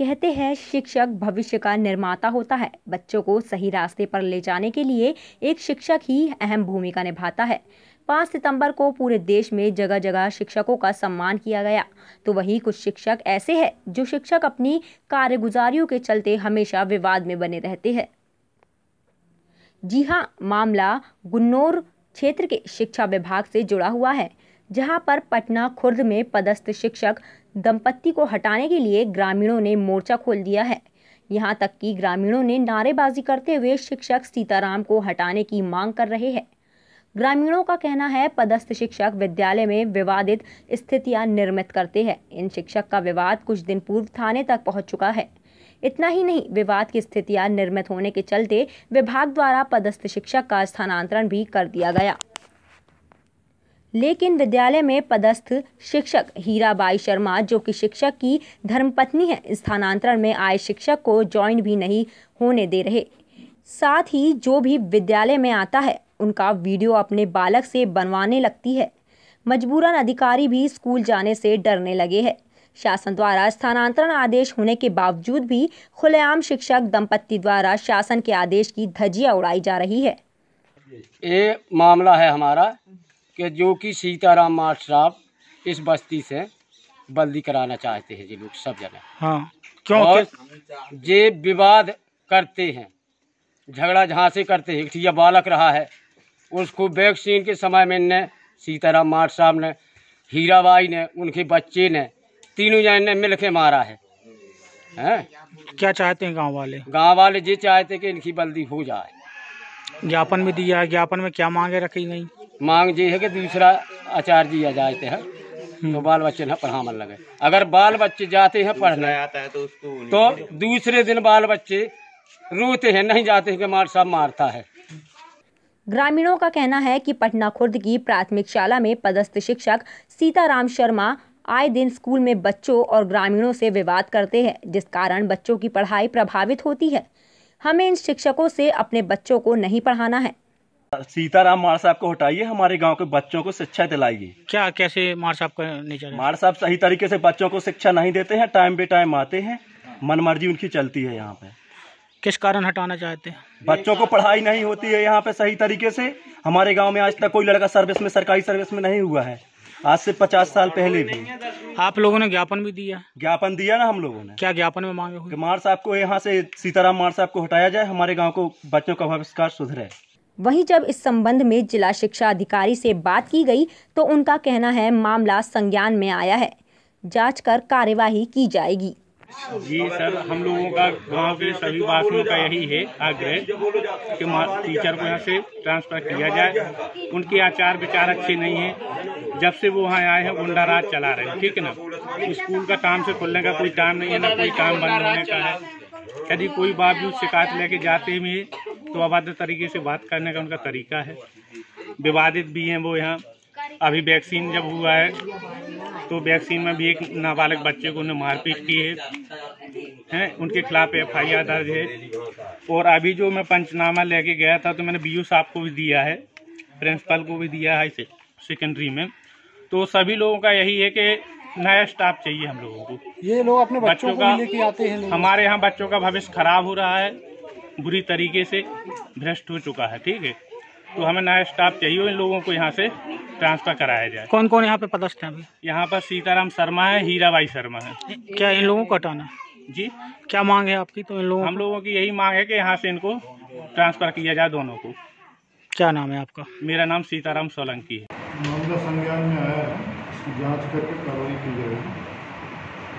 कहते हैं शिक्षक भविष्य का निर्माता होता है बच्चों को सही रास्ते पर ले जाने के लिए एक शिक्षक ही अहम भूमिका निभाता है पाँच सितंबर को पूरे देश में जगह जगह शिक्षकों का सम्मान किया गया तो वहीं कुछ शिक्षक ऐसे हैं जो शिक्षक अपनी कार्यगुजारियों के चलते हमेशा विवाद में बने रहते हैं जी हाँ मामला गुन्नौर क्षेत्र के शिक्षा विभाग से जुड़ा हुआ है जहां पर पटना खुर्द में पदस्थ शिक्षक दंपत्ति को हटाने के लिए ग्रामीणों ने मोर्चा खोल दिया है यहाँ तक कि ग्रामीणों ने नारेबाजी करते हुए शिक्षक सीताराम को हटाने की मांग कर रहे हैं ग्रामीणों का कहना है पदस्थ शिक्षक विद्यालय में विवादित स्थितियां निर्मित करते हैं इन शिक्षक का विवाद कुछ दिन पूर्व थाने तक पहुंच चुका है इतना ही नहीं विवाद की स्थितियां निर्मित होने के चलते विभाग द्वारा पदस्थ शिक्षक का स्थानांतरण भी कर दिया गया लेकिन विद्यालय में पदस्थ शिक्षक हीराबाई शर्मा जो कि शिक्षक की धर्मपत्नी है स्थानांतरण में आए शिक्षक को ज्वाइन भी नहीं होने दे रहे साथ ही जो भी विद्यालय में आता है उनका वीडियो अपने बालक से बनवाने लगती है मजबूरन अधिकारी भी स्कूल जाने से डरने लगे हैं शासन द्वारा स्थानांतरण आदेश होने के बावजूद भी खुलेआम शिक्षक दंपत्ति द्वारा शासन के आदेश की धजिया उड़ाई जा रही है ये मामला है हमारा कि जो कि सीताराम मास्टर साहब इस बस्ती से बल्दी कराना चाहते हैं ये लोग सब जने हाँ क्यों और ये विवाद करते हैं झगड़ा जहाँ से करते हैं या बालक रहा है उसको वैक्सीन के समय में ने सीताराम माठ साहब ने हीराबाई ने उनके बच्चे ने तीनों जन ने मिल के मारा है हैं क्या चाहते हैं गांव वाले गांव वाले ये चाहते कि इनकी बल्दी हो जाए ज्ञापन में दिया है ज्ञापन में क्या मांगे रखी गई मांग जी है कि दूसरा आचार्य जी आ जाते हैं तो हम्म। बाल बच्चे ना पढ़ा हाँ मन लगे अगर बाल बच्चे जाते हैं पढ़ने आता है तो उसको तो दूसरे दिन बाल बच्चे रोते हैं नहीं जाते हैं कि मार साहब मारता है ग्रामीणों का कहना है कि पटना खुर्द की प्राथमिक शाला में पदस्थ शिक्षक सीताराम शर्मा आए दिन स्कूल में बच्चों और ग्रामीणों से विवाद करते हैं जिस कारण बच्चों की पढ़ाई प्रभावित होती है हमें इन शिक्षकों से अपने बच्चों को नहीं पढ़ाना है सीताराम मार साहब को हटाइए हमारे गांव के बच्चों को शिक्षा दिलाइए क्या कैसे मार साहब का नेचर मार साहब सही तरीके से बच्चों को शिक्षा नहीं देते हैं टाइम बे टाइम आते हैं मनमर्जी उनकी चलती है यहाँ पे किस कारण हटाना चाहते हैं बच्चों को पढ़ाई नहीं होती है यहाँ पे सही तरीके से हमारे गाँव में आज तक कोई लड़का सर्विस में सरकारी सर्विस में नहीं हुआ है आज से पचास साल पहले भी आप लोगों ने ज्ञापन भी दिया ज्ञापन दिया ना हम लोगों ने क्या ज्ञापन में मांगे मार साहब को यहाँ से सीताराम मार साहब को हटाया जाए हमारे गाँव को बच्चों का भविष्य सुधरे वहीं जब इस संबंध में जिला शिक्षा अधिकारी से बात की गई तो उनका कहना है मामला संज्ञान में आया है जांच कर कार्यवाही की जाएगी जी सर हम लोगों का गांव के सभी वासियों का यही है आग्रह कि टीचर को यहाँ से ट्रांसफर किया जाए उनके आचार विचार अच्छे नहीं है जब से वो वहाँ आए हैं गुंडा राज चला रहे हैं ठीक है ना स्कूल का काम से खुलने का कोई काम नहीं है ना कोई काम बंद होने का है यदि कोई बावजूद शिकायत लेके जाते हुए तो अबाध्य तरीके से बात करने का उनका तरीका है विवादित भी हैं वो यहाँ अभी वैक्सीन जब हुआ है तो वैक्सीन में भी एक नाबालिग बच्चे को उन्हें मारपीट की है हैं उनके खिलाफ एफ आई आर दर्ज है और अभी जो मैं पंचनामा लेके गया था तो मैंने बी साहब को भी दिया है प्रिंसिपल को भी दिया है सेकेंडरी में तो सभी लोगों का यही है कि नया स्टाफ चाहिए हम लोगों को ये लोग अपने बच्चों, बच्चों का आते हैं हमारे यहाँ बच्चों का भविष्य खराब हो रहा है बुरी तरीके से भ्रष्ट हो चुका है ठीक है तो हमें नया स्टाफ चाहिए इन लोगों को यहाँ से ट्रांसफर कराया जाए कौन कौन यहाँ पे पदस्थ है यहाँ पर सीताराम शर्मा है हीराबाई शर्मा है क्या इन लोगों को हटाना जी क्या मांग है आपकी तो इन लोगों हम लोगों की यही मांग है कि यहाँ से इनको ट्रांसफर किया जाए दोनों को क्या नाम है आपका मेरा नाम सीताराम सोलंकी है मामला संज्ञान में आया है जाँच करके कार्रवाई की जाएगी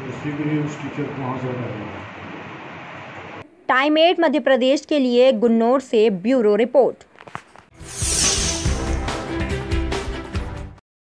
तो शीघ्र ही उस टीचर को वहाँ से हटा दिया टाइम एट मध्य प्रदेश के लिए गुन्नौर से ब्यूरो रिपोर्ट